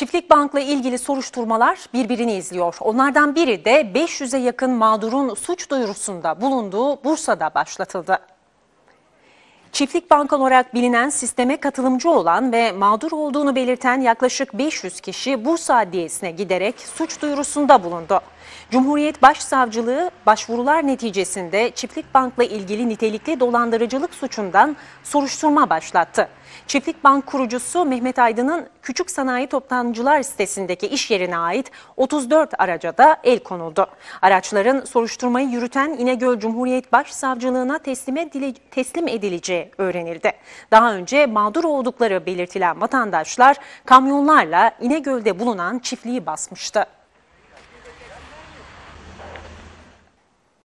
Çiftlik Bank'la ilgili soruşturmalar birbirini izliyor. Onlardan biri de 500'e yakın mağdurun suç duyurusunda bulunduğu Bursa'da başlatıldı. Çiftlik Bank olarak bilinen sisteme katılımcı olan ve mağdur olduğunu belirten yaklaşık 500 kişi Bursa Adliyesi'ne giderek suç duyurusunda bulundu. Cumhuriyet Başsavcılığı başvurular neticesinde Çiftlik Bank'la ilgili nitelikli dolandırıcılık suçundan soruşturma başlattı. Çiftlik Bank kurucusu Mehmet Aydın'ın Küçük Sanayi Toptancılar sitesindeki iş yerine ait 34 araca da el konuldu. Araçların soruşturmayı yürüten İnegöl Cumhuriyet Başsavcılığına teslim edileceği öğrenildi. Daha önce mağdur oldukları belirtilen vatandaşlar kamyonlarla İnegöl'de bulunan çiftliği basmıştı.